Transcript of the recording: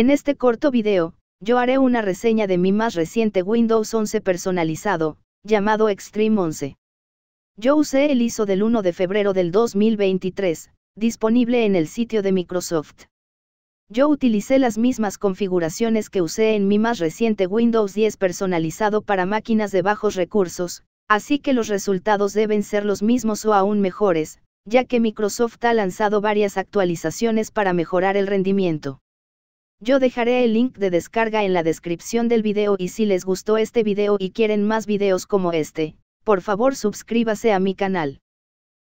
En este corto video, yo haré una reseña de mi más reciente Windows 11 personalizado, llamado Extreme 11. Yo usé el ISO del 1 de febrero del 2023, disponible en el sitio de Microsoft. Yo utilicé las mismas configuraciones que usé en mi más reciente Windows 10 personalizado para máquinas de bajos recursos, así que los resultados deben ser los mismos o aún mejores, ya que Microsoft ha lanzado varias actualizaciones para mejorar el rendimiento. Yo dejaré el link de descarga en la descripción del video y si les gustó este video y quieren más videos como este, por favor suscríbase a mi canal.